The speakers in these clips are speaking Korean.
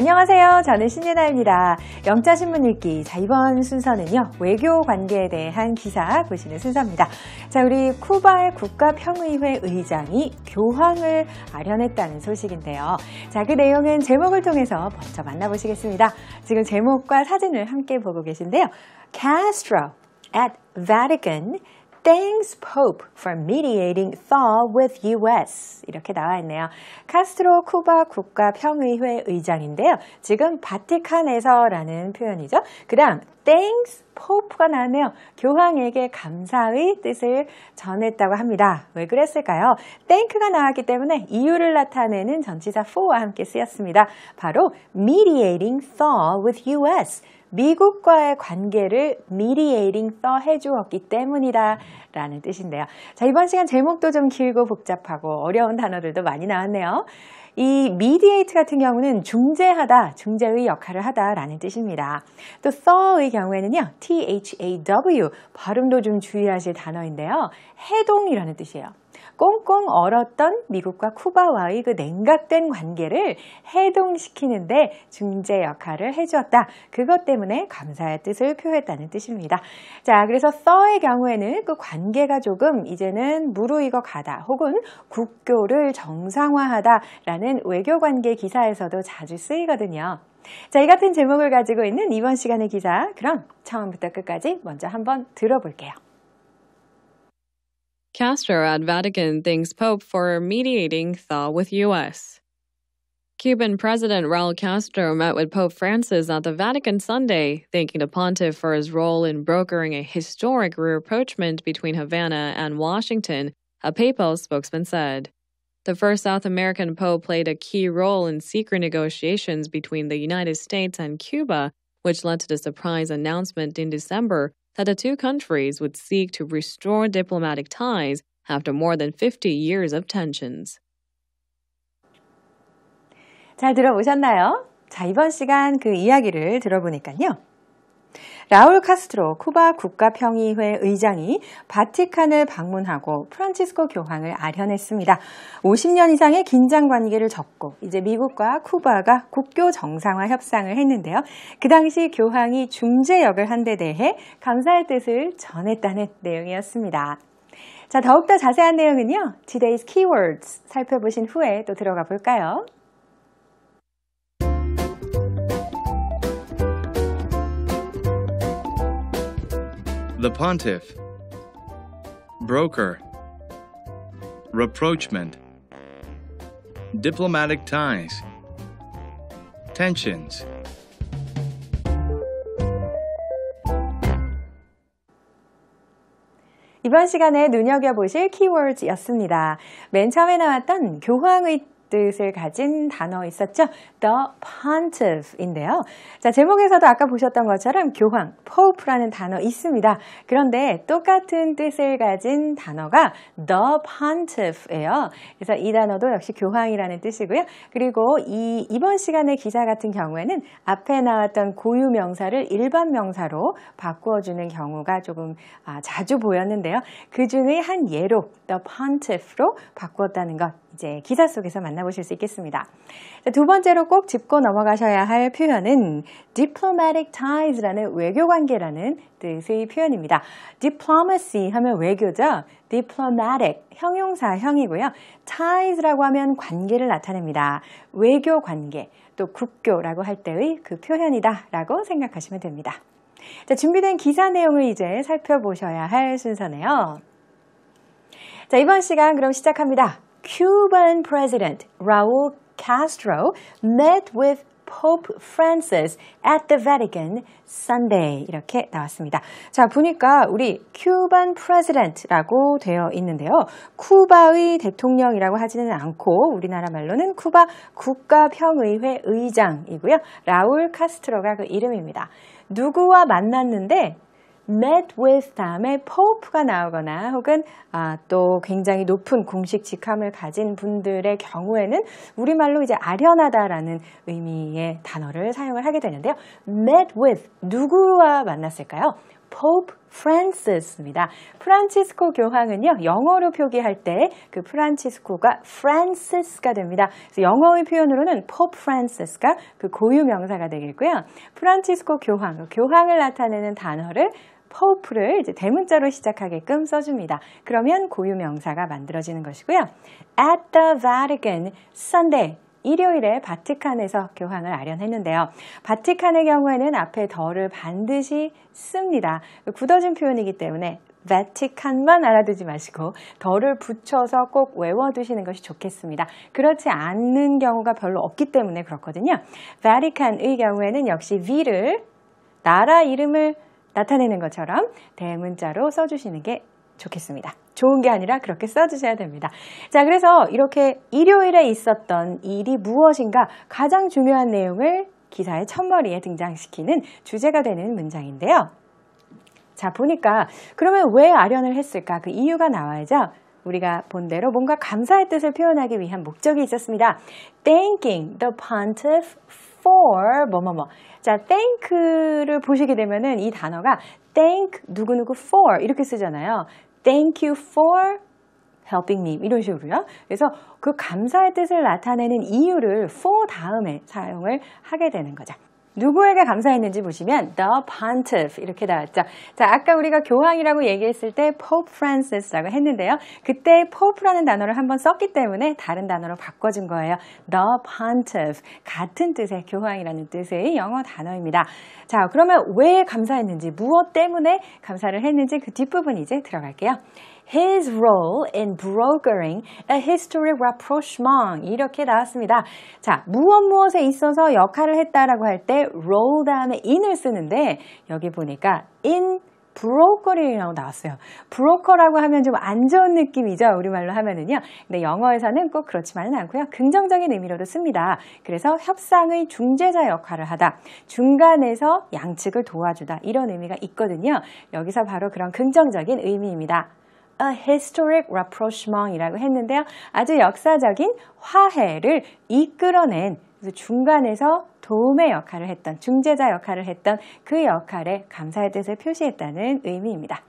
안녕하세요. 저는 신예나입니다. 영자신문 읽기. 자, 이번 순서는요. 외교 관계에 대한 기사 보시는 순서입니다. 자, 우리 쿠바의 국가평의회 의장이 교황을 아련했다는 소식인데요. 자, 그 내용은 제목을 통해서 먼저 만나보시겠습니다. 지금 제목과 사진을 함께 보고 계신데요. Castro at Vatican Thanks Pope for mediating thaw with U.S. 이렇게 나와 있네요. 카스트로 쿠바 국가 평의회 의장인데요. 지금 바티칸에서라는 표현이죠. 그 다음 Thanks Pope가 나왔네 교황에게 감사의 뜻을 전했다고 합니다. 왜 그랬을까요? Thank가 나왔기 때문에 이유를 나타내는 전치사 for와 함께 쓰였습니다. 바로 mediating thaw with U.S. 미국과의 관계를 미리에이링 t 떠 해주었기 때문이다 라는 뜻인데요. 자, 이번 시간 제목도 좀 길고 복잡하고 어려운 단어들도 많이 나왔네요. 이 mediate 같은 경우는 중재하다, 중재의 역할을 하다라는 뜻입니다. 또 thaw의 경우에는요, thaw 발음도 좀 주의하실 단어인데요, 해동이라는 뜻이에요. 꽁꽁 얼었던 미국과 쿠바와의 그 냉각된 관계를 해동시키는데 중재 역할을 해주었다. 그것 때문에 감사의 뜻을 표했다는 뜻입니다. 자, 그래서 써의 경우에는 그 관계가 조금 이제는 무르익어 가다 혹은 국교를 정상화하다라는 외교관계 기사에서도 자주 쓰이거든요. 자, 이 같은 제목을 가지고 있는 이번 시간의 기사, 그럼 처음부터 끝까지 먼저 한번 들어볼게요. Castro at Vatican thanks Pope for mediating thaw with U.S. Cuban President Raul Castro met with Pope Francis at the Vatican Sunday, thanking the pontiff for his role in brokering a historic rapprochement between Havana and Washington, a papal spokesman said. The first South American pope played a key role in secret negotiations between the United States and Cuba, which led to the surprise announcement in December that the two countries would seek to restore diplomatic ties after more than 50 years of tensions. 잘 들어보셨나요? 자, 이번 시간 그 이야기를 들어보니까요. 라울 카스트로 쿠바 국가평의회 의장이 바티칸을 방문하고 프란치스코 교황을 아련했습니다. 50년 이상의 긴장 관계를 적고 이제 미국과 쿠바가 국교 정상화 협상을 했는데요. 그 당시 교황이 중재 역을 한 데 대해 감사의 뜻을 전했다는 내용이었습니다. 자, 더욱더 자세한 내용은요. Today's Keywords 살펴보신 후에 또 들어가 볼까요? The pontiff, broker, reproachment, diplomatic ties, tensions. 이번 시간에 눈여겨보실 키워드였습니다. 맨 처음에 나왔던 교황의 뜻을 가진 단어 있었죠? The Pontiff인데요. 자, 제목에서도 아까 보셨던 것처럼 교황, Pope라는 단어 있습니다. 그런데 똑같은 뜻을 가진 단어가 The Pontiff예요. 그래서 이 단어도 역시 교황이라는 뜻이고요. 그리고 이 이번 시간의 기사 같은 경우에는 앞에 나왔던 고유 명사를 일반 명사로 바꾸어주는 경우가 조금 아, 자주 보였는데요. 그 중에 한 예로 The Pontiff로 바꾸었다는 것 이제 기사 속에서 만나보실 수 있겠습니다. 두 번째로 꼭 짚고 넘어가셔야 할 표현은 diplomatic ties라는 외교 관계라는 뜻의 표현입니다. diplomacy 하면 외교죠. diplomatic 형용사형이고요. ties라고 하면 관계를 나타냅니다. 외교 관계 또 국교라고 할 때의 그 표현이다라고 생각하시면 됩니다. 자, 준비된 기사 내용을 이제 살펴보셔야 할 순서네요. 자, 이번 시간 그럼 시작합니다. Cuban President Raul Castro met with Pope Francis at the Vatican Sunday 이렇게 나왔습니다. 자 보니까 우리 큐반 i d e n t 라고 되어 있는데요. 쿠바의 대통령이라고 하지는 않고 우리나라 말로는 쿠바 국가평의회 의장이고요. 라울 카스트로가 그 이름입니다. 누구와 만났는데 met with 다음에 pope가 나오거나 혹은 아, 또 굉장히 높은 공식 직함을 가진 분들의 경우에는 우리말로 이제 아련하다라는 의미의 단어를 사용을 하게 되는데요. met with 누구와 만났을까요? Pope Francis입니다. 프란치스코 교황은요 영어로 표기할 때 그 프란치스코가 Francis가 됩니다. 그래서 영어의 표현으로는 Pope Francis가 그 고유 명사가 되겠고요. 프란치스코 교황, 교황을 나타내는 단어를 파워풀을 이제 대문자로 시작하게끔 써줍니다. 그러면 고유 명사가 만들어지는 것이고요. At the Vatican, Sunday. 일요일에 바티칸에서 교황을 아련했는데요. 바티칸의 경우에는 앞에 덜을 반드시 씁니다. 굳어진 표현이기 때문에 바티칸만 알아두지 마시고 덜을 붙여서 꼭 외워두시는 것이 좋겠습니다. 그렇지 않는 경우가 별로 없기 때문에 그렇거든요. 바티칸의 경우에는 역시 V를 나라 이름을 나타내는 것처럼 대문자로 써주시는 게 좋겠습니다. 좋은 게 아니라 그렇게 써주셔야 됩니다. 자, 그래서 이렇게 일요일에 있었던 일이 무엇인가 가장 중요한 내용을 기사의 첫머리에 등장시키는 주제가 되는 문장인데요. 자, 보니까 그러면 왜 아련을 했을까? 그 이유가 나와야죠. 우리가 본 대로 뭔가 감사의 뜻을 표현하기 위한 목적이 있었습니다. Thanking the pontiff for 뭐뭐뭐. 뭐, 뭐. 자, thank를 보시게 되면은 이 단어가 thank 누구누구 for 이렇게 쓰잖아요. Thank you for helping me 이런 식으로요. 그래서 그 감사의 뜻을 나타내는 이유를 for 다음에 사용을 하게 되는 거죠. 누구에게 감사했는지 보시면 the pontiff 이렇게 나왔죠. 자, 아까 우리가 교황이라고 얘기했을 때 pope francis라고 했는데요. 그때 pope라는 단어를 한번 썼기 때문에 다른 단어로 바꿔준 거예요. the pontiff 같은 뜻의 교황이라는 뜻의 영어 단어입니다. 자, 그러면 왜 감사했는지 무엇 때문에 감사를 했는지 그 뒷부분 이제 들어갈게요. his role in brokering a history rapprochement 이렇게 나왔습니다. 자, 무엇 무엇에 있어서 역할을 했다라고 할 때 role 다음에 in을 쓰는데 여기 보니까 in 브로커링이라고 나왔어요. 브로커라고 하면 좀 안 좋은 느낌이죠. 우리말로 하면은요. 근데 영어에서는 꼭 그렇지만은 않고요. 긍정적인 의미로도 씁니다. 그래서 협상의 중재자 역할을 하다. 중간에서 양측을 도와주다. 이런 의미가 있거든요. 여기서 바로 그런 긍정적인 의미입니다. a historic rapprochement이라고 했는데요. 아주 역사적인 화해를 이끌어낸 중간에서 도움의 역할을 했던 중재자 역할을 했던 그 역할에 감사의 뜻을 표시했다는 의미입니다.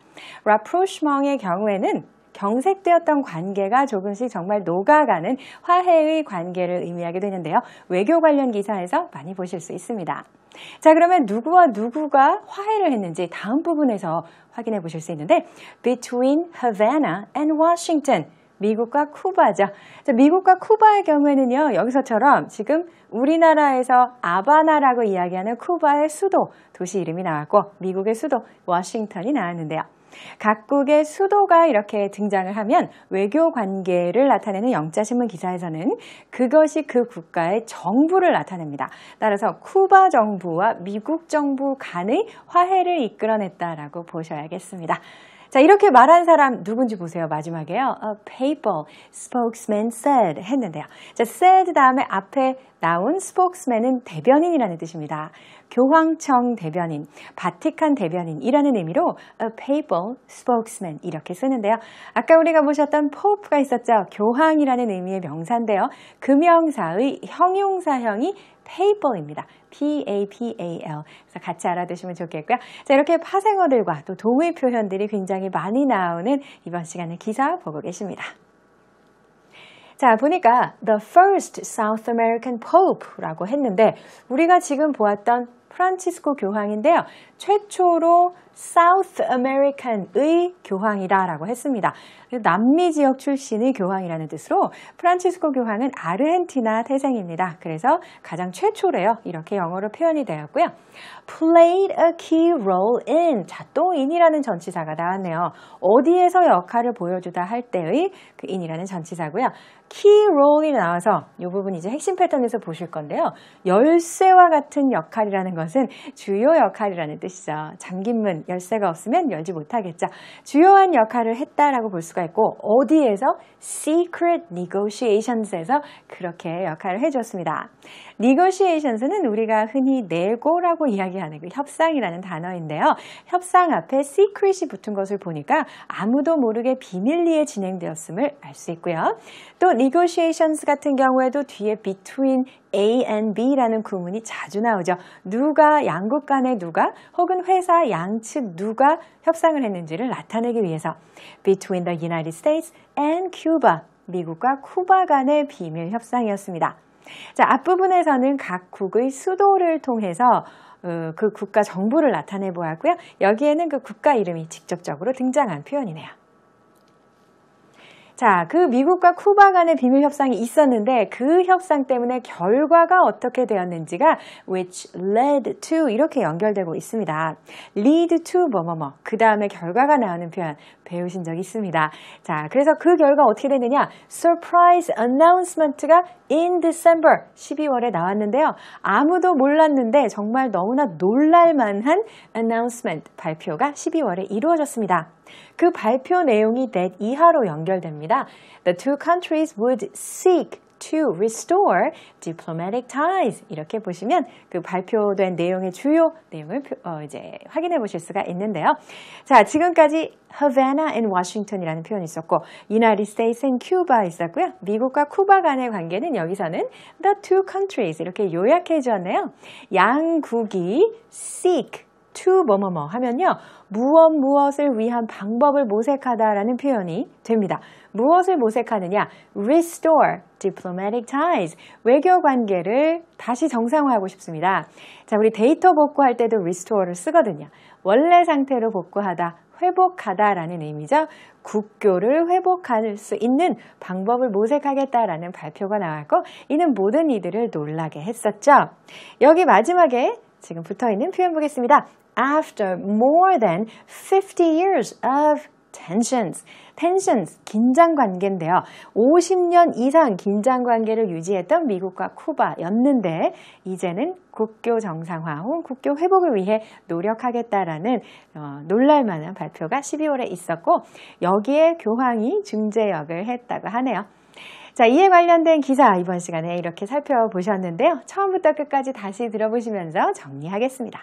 rapprochement의 경우에는 경색되었던 관계가 조금씩 정말 녹아가는 화해의 관계를 의미하게 되는데요. 외교 관련 기사에서 많이 보실 수 있습니다. 자 그러면 누구와 누구가 화해를 했는지 다음 부분에서 확인해 보실 수 있는데 Between Havana and Washington 미국과 쿠바죠. 자, 미국과 쿠바의 경우에는요, 여기서처럼 지금 우리나라에서 아바나라고 이야기하는 쿠바의 수도, 도시 이름이 나왔고, 미국의 수도, 워싱턴이 나왔는데요. 각국의 수도가 이렇게 등장을 하면 외교 관계를 나타내는 영자신문 기사에서는 그것이 그 국가의 정부를 나타냅니다. 따라서 쿠바 정부와 미국 정부 간의 화해를 이끌어냈다라고 보셔야겠습니다. 자, 이렇게 말한 사람 누군지 보세요. 마지막에요. A paper spokesman said 했는데요. 자, said 다음에 앞에 나온 spokesman은 대변인이라는 뜻입니다. 교황청 대변인, 바티칸 대변인이라는 의미로 a papal spokesman 이렇게 쓰는데요. 아까 우리가 보셨던 pope가 있었죠. 교황이라는 의미의 명사인데요. 금형사의 형용사형이 paper입니다. P-A-P-A-L. 그래서 같이 알아두시면 좋겠고요. 자, 이렇게 파생어들과 또 동의 표현들이 굉장히 많이 나오는 이번 시간의 기사 보고 계십니다. 자, 보니까 the first South American pope라고 했는데 우리가 지금 보았던 프란치스코 교황인데요. 최초로 사우스 아메리칸의 교황이라고 했습니다. 남미 지역 출신의 교황이라는 뜻으로 프란치스코 교황은 아르헨티나 태생입니다. 그래서 가장 최초래요. 이렇게 영어로 표현이 되었고요. played a key role in 자, 또인이라는 전치사가 나왔네요. 어디에서 역할을 보여주다 할 때의 그인이라는 전치사고요. key role이 나와서 이 부분 이제 핵심 패턴에서 보실 건데요. 열쇠와 같은 역할이라는 거 것은 주요 역할이라는 뜻이죠. 잠긴 문, 열쇠가 없으면 열지 못하겠죠. 주요한 역할을 했다라고 볼 수가 있고 어디에서? Secret Negotiations에서 그렇게 역할을 해줬습니다. negotiations는 우리가 흔히 내고라고 이야기하는 그 협상이라는 단어인데요. 협상 앞에 secret이 붙은 것을 보니까 아무도 모르게 비밀리에 진행되었음을 알 수 있고요. 또 negotiations 같은 경우에도 뒤에 between A and B라는 구문이 자주 나오죠. 누가 양국 간에 누가 혹은 회사 양측 누가 협상을 했는지를 나타내기 위해서 between the United States and Cuba 미국과 쿠바 간의 비밀 협상이었습니다. 자, 앞부분에서는 각국의 수도를 통해서 어, 그 국가 정부를 나타내 보았고요. 여기에는 그 국가 이름이 직접적으로 등장한 표현이네요. 자, 그 미국과 쿠바 간의 비밀 협상이 있었는데 그 협상 때문에 결과가 어떻게 되었는지가 which led to 이렇게 연결되고 있습니다. lead to 뭐 뭐뭐 그 다음에 결과가 나오는 표현 배우신 적 있습니다. 자, 그래서 그 결과 어떻게 되느냐? Surprise announcement가 in December 12월에 나왔는데요. 아무도 몰랐는데 정말 너무나 놀랄만한 announcement 발표가 12월에 이루어졌습니다. 그 발표 내용이 that 이하로 연결됩니다. The two countries would seek to restore diplomatic ties 이렇게 보시면 그 발표된 내용의 주요 내용을 어, 이제 확인해 보실 수가 있는데요. 자, 지금까지 Havana and Washington이라는 표현이 있었고 United States and Cuba 있었고요. 미국과 쿠바 간의 관계는 여기서는 the two countries 이렇게 요약해 주었네요. 양국이 seek to 뭐뭐뭐 뭐, 뭐 하면요. 무엇 무엇을 위한 방법을 모색하다라는 표현이 됩니다. 무엇을 모색하느냐? Restore diplomatic ties. 외교 관계를 다시 정상화하고 싶습니다. 자, 우리 데이터 복구할 때도 restore를 쓰거든요. 원래 상태로 복구하다, 회복하다라는 의미죠. 국교를 회복할 수 있는 방법을 모색하겠다라는 발표가 나왔고 이는 모든 이들을 놀라게 했었죠. 여기 마지막에 지금 붙어있는 표현 보겠습니다. After more than 50 years of tensions. tensions, 긴장 관계인데요. 50년 이상 긴장 관계를 유지했던 미국과 쿠바였는데 이제는 국교 정상화 혹은 국교 회복을 위해 노력하겠다라는 어, 놀랄만한 발표가 12월에 있었고 여기에 교황이 중재역을 했다고 하네요. 자, 이에 관련된 기사 이번 시간에 이렇게 살펴보셨는데요. 처음부터 끝까지 다시 들어보시면서 정리하겠습니다.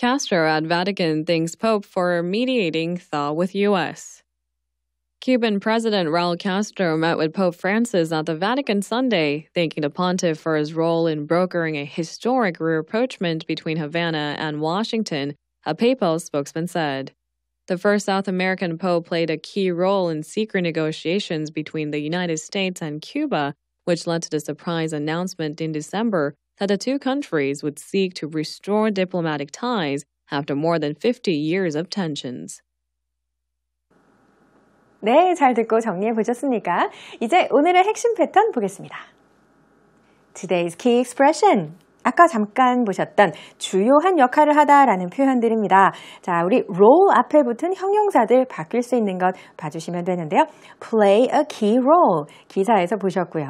Castro at Vatican thanks Pope for mediating thaw with U.S. Cuban President Raul Castro met with Pope Francis at the Vatican Sunday, thanking the pontiff for his role in brokering a historic rapprochement between Havana and Washington, a papal spokesman said. The first South American pope played a key role in secret negotiations between the United States and Cuba, which led to the surprise announcement in December that the two countries would seek to restore diplomatic ties after more than 50 years of tensions. 네, 잘 듣고 정리해 보셨습니까? 이제 오늘의 핵심 패턴 보겠습니다. Today's key expression. 아까 잠깐 보셨던 주요한 역할을 하다라는 표현들입니다. 자, 우리 role 앞에 붙은 형용사들 바뀔 수 있는 것 봐주시면 되는데요. play a key role 기사에서 보셨고요.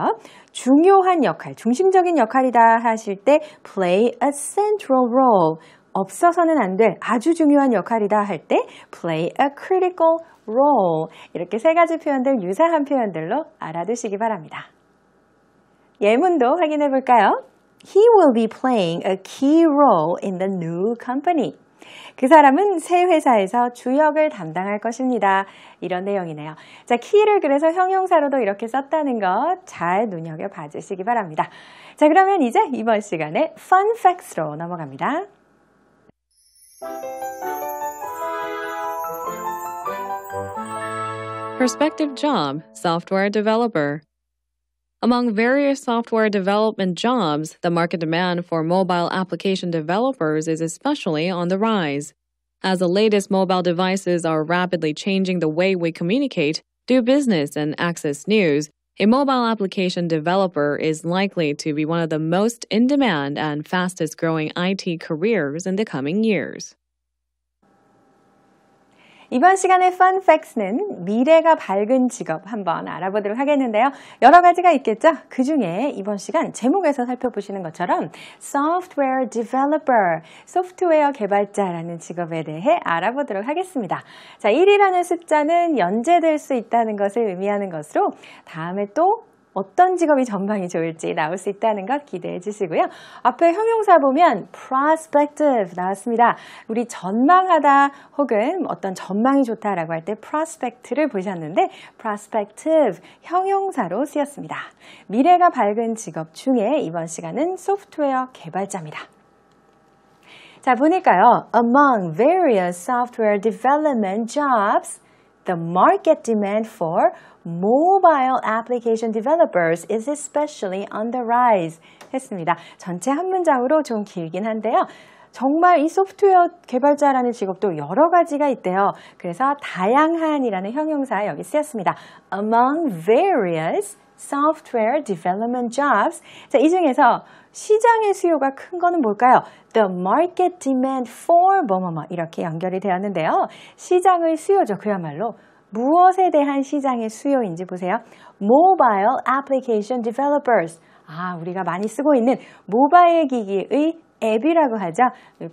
중요한 역할, 중심적인 역할이다 하실 때 play a central role 없어서는 안 될 아주 중요한 역할이다 할 때 play a critical role 이렇게 세 가지 표현들 유사한 표현들로 알아두시기 바랍니다. 예문도 확인해 볼까요? He will be playing a key role in the new company. 그 사람은 새 회사에서 주역을 담당할 것입니다. 이런 내용이네요. 자, 키를 그래서 형용사로도 이렇게 썼다는 것 잘 눈여겨 봐주시기 바랍니다. 자, 그러면 이제 이번 시간에 fun facts로 넘어갑니다. Perspective job, software developer. Among various software development jobs, the market demand for mobile application developers is especially on the rise. As the latest mobile devices are rapidly changing the way we communicate, do business, and access news, a mobile application developer is likely to be one of the most in demand and fastest growing IT careers in the coming years. 이번 시간의 Fun Facts는 미래가 밝은 직업 한번 알아보도록 하겠는데요. 여러 가지가 있겠죠? 그 중에 이번 시간 제목에서 살펴보시는 것처럼 Software Developer, 소프트웨어 개발자라는 직업에 대해 알아보도록 하겠습니다. 자, 1이라는 숫자는 연재될 수 있다는 것을 의미하는 것으로 다음에 또 어떤 직업이 전망이 좋을지 나올 수 있다는 것 기대해 주시고요. 앞에 형용사 보면 prospective 나왔습니다. 우리 전망하다 혹은 어떤 전망이 좋다라고 할 때 prospect를 보셨는데 prospective 형용사로 쓰였습니다. 미래가 밝은 직업 중에 이번 시간은 소프트웨어 개발자입니다. 자, 보니까요. among various software development jobs The market demand for mobile application developers is especially on the rise 했습니다. 전체 한 문장으로 좀 길긴 한데요. 정말 이 소프트웨어 개발자라는 직업도 여러 가지가 있대요. 그래서 다양한이라는 형용사 여기 쓰였습니다. Among various software development jobs. 자, 이 중에서 시장의 수요가 큰 거는 뭘까요? The market demand for 뭐뭐뭐 이렇게 연결이 되었는데요. 시장의 수요죠. 그야말로 무엇에 대한 시장의 수요인지 보세요. Mobile application developers. 아, 우리가 많이 쓰고 있는 모바일 기기의 앱이라고 하죠.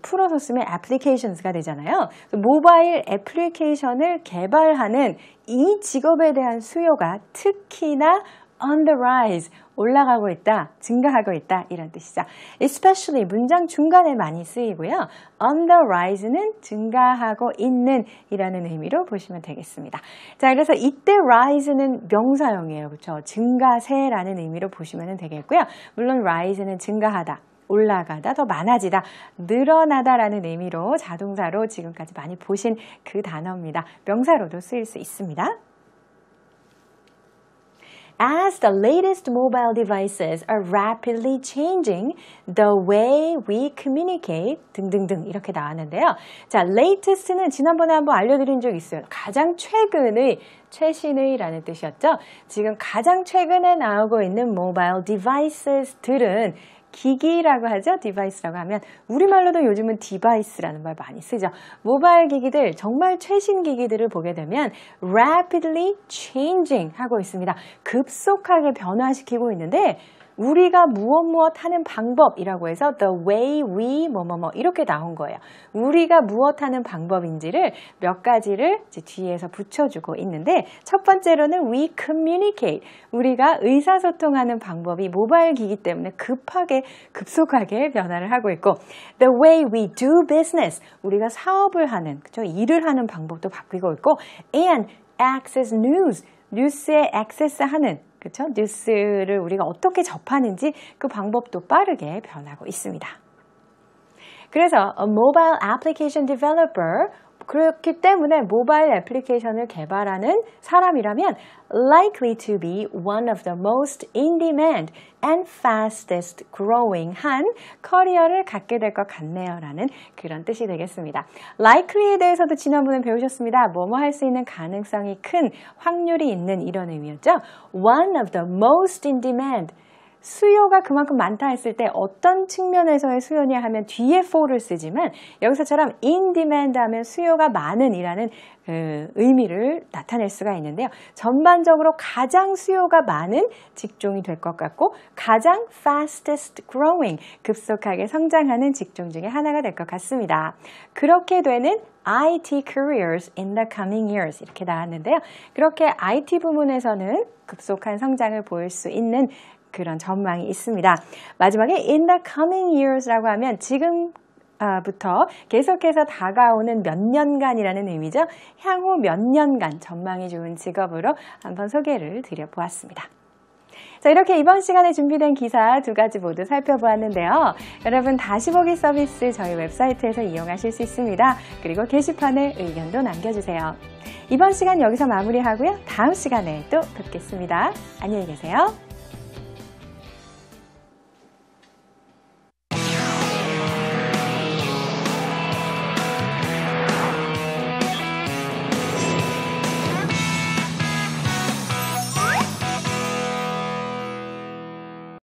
풀어서 쓰면 applications가 되잖아요. 모바일 애플리케이션을 개발하는 이 직업에 대한 수요가 특히나 on the rise, 올라가고 있다, 증가하고 있다 이런 뜻이죠. especially 문장 중간에 많이 쓰이고요. on the rise는 증가하고 있는 이라는 의미로 보시면 되겠습니다. 자, 그래서 이때 rise는 명사형이에요. 그렇죠? 증가세라는 의미로 보시면 되겠고요. 물론 rise는 증가하다, 올라가다, 더 많아지다, 늘어나다라는 의미로 자동사로 지금까지 많이 보신 그 단어입니다. 명사로도 쓰일 수 있습니다. as the latest mobile devices are rapidly changing the way we communicate 등등등 이렇게 나왔는데요. 자, latest는 지난번에 한번 알려드린 적 있어요. 가장 최근의 최신의라는 뜻이었죠. 지금 가장 최근에 나오고 있는 mobile devices들은 기기라고 하죠. 디바이스라고 하면 우리말로도 요즘은 디바이스라는 말 많이 쓰죠. 모바일 기기들 정말 최신 기기들을 보게 되면 rapidly changing 하고 있습니다. 급속하게 변화시키고 있는데 우리가 무엇 무엇 하는 방법이라고 해서 the way we 뭐뭐뭐 뭐, 뭐 이렇게 나온 거예요. 우리가 무엇 하는 방법인지를 몇 가지를 뒤에서 붙여주고 있는데 첫 번째로는 we communicate 우리가 의사소통하는 방법이 모바일 기기 때문에 급하게 급속하게 변화를 하고 있고 the way we do business 우리가 사업을 하는 그죠 일을 하는 방법도 바뀌고 있고 and access news 뉴스에 액세스하는 그렇죠? 뉴스를 우리가 어떻게 접하는지 그 방법도 빠르게 변하고 있습니다. 그래서 a mobile application developer 그렇기 때문에 모바일 애플리케이션을 개발하는 사람이라면 likely to be one of the most in demand and fastest growing 한 커리어를 갖게 될 것 같네요 라는 그런 뜻이 되겠습니다. likely에 대해서도 지난번에 배우셨습니다. 뭐뭐 할 수 있는 가능성이 큰 확률이 있는 이런 의미였죠. one of the most in demand 수요가 그만큼 많다 했을 때 어떤 측면에서의 수요냐 하면 뒤에 for를 쓰지만 여기서처럼 in demand 하면 수요가 많은 이라는 그 의미를 나타낼 수가 있는데요. 전반적으로 가장 수요가 많은 직종이 될 것 같고 가장 fastest growing 급속하게 성장하는 직종 중에 하나가 될 것 같습니다. 그렇게 되는 IT careers in the coming years 이렇게 나왔는데요. 그렇게 IT 부문에서는 급속한 성장을 보일 수 있는 그런 전망이 있습니다. 마지막에 in the coming years라고 하면 지금 부터 계속해서 다가오는 몇 년간이라는 의미죠. 향후 몇 년간 전망이 좋은 직업으로 한번 소개를 드려보았습니다. 자, 이렇게 이번 시간에 준비된 기사 두 가지 모두 살펴보았는데요. 여러분 다시 보기 서비스 저희 웹사이트에서 이용하실 수 있습니다. 그리고 게시판에 의견도 남겨주세요. 이번 시간 여기서 마무리하고요. 다음 시간에 또 뵙겠습니다. 안녕히 계세요.